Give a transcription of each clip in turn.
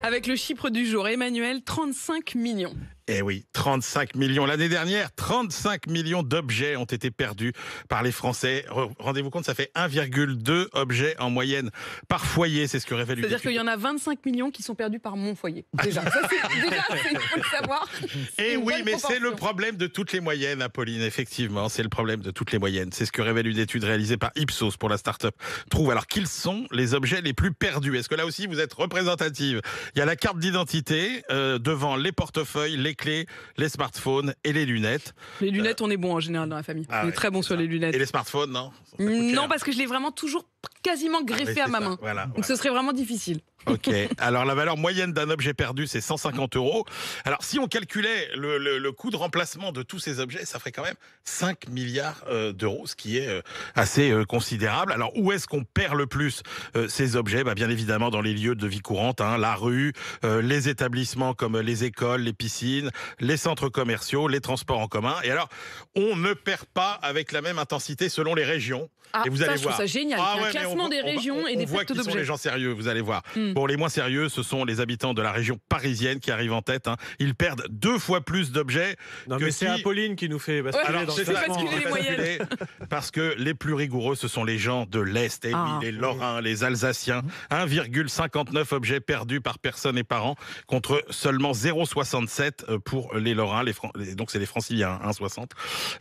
Avec le chiffre du jour, Emmanuel, 35 millions. Eh oui, 35 millions. L'année dernière, 35 millions d'objets ont été perdus par les Français. Rendez-vous compte, ça fait 1,2 objets en moyenne par foyer, c'est ce que révèle C'est-à-dire qu'il y en a 25 millions qui sont perdus par mon foyer. Ah. Déjà, ça c'est déjà, il faut le savoir. Et eh oui, mais c'est le problème de toutes les moyennes, Apolline, effectivement, c'est le problème de toutes les moyennes. C'est ce que révèle une étude réalisée par Ipsos pour la start-up Trouve. Alors, quels sont les objets les plus perdus Est-ce que là aussi, vous êtes représentative Il y a la carte d'identité euh, devant les portefeuilles, les clés, les smartphones et les lunettes. Les lunettes, euh, on est bon en général dans la famille. Ah on est très bon sur les lunettes. Et les smartphones, non Non, hein. parce que je l'ai vraiment toujours quasiment ah greffé à ma main. Donc ce serait vraiment difficile. Ok. Alors la valeur moyenne d'un objet perdu, c'est 150 euros. Alors si on calculait le, coût de remplacement de tous ces objets, ça ferait quand même 5 milliards euh, d'euros, ce qui est euh, assez euh, considérable. Alors où est-ce qu'on perd le plus ces objets bah, Bien évidemment dans les lieux de vie courante, hein. la rue, les établissements comme les écoles, les piscines, les centres commerciaux, les transports en commun. Et alors, on ne perd pas avec la même intensité selon les régions. Ah, Et vous ça, allez je voir. ça génial. Ah classement des régions et des voit qui sont les gens sérieux, vous allez voir. Hmm. Pour les moins sérieux, ce sont les habitants de la région parisienne qui arrivent en tête. Hein. Ils perdent deux fois plus d'objets que mais c'est Apolline qui nous fait basculer dans Parce que les plus rigoureux, ce sont les gens de l'Est, et eh ah. les Lorrains, les Alsaciens. 1,59 objets perdus par personne et par an, contre seulement 0,67 euh, pour les Lorrains. Les Donc c'est les Franciliens, 1,60. Hein,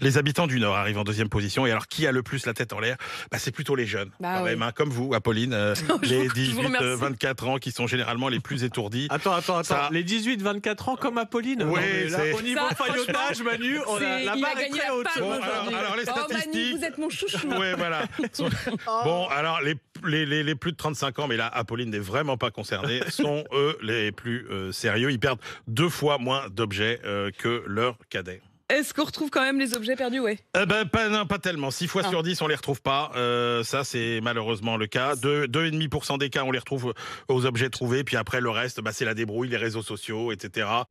les habitants du Nord arrivent en deuxième position. Et alors, qui a le plus la tête en l'air bah, C'est plutôt les jeunes. Bah, ah comme vous, Apolline, euh, les 18-24 euh, ans qui sont généralement les plus étourdis. Attends, attends, attends. Les 18-24 ans comme Apolline Oui, c'est... Au niveau faillotage, Manu, on a, la barre est très haute. alors, les statistiques... Oh, Manu, vous êtes mon chouchou. oui, voilà. Bon, alors les, plus de 35 ans, mais là, Apolline n'est vraiment pas concernée, sont eux les plus euh, sérieux. Ils perdent deux fois moins d'objets que leurs cadets est-ce qu'on retrouve quand même les objets perdus ouais. Eh ben, pas, non, pas tellement. 6 fois ah. sur 10, on ne les retrouve pas. Euh, ça, c'est malheureusement le cas. 2,5% des cas, on les retrouve aux objets trouvés. Puis après, le reste, bah, c'est la débrouille, les réseaux sociaux, etc.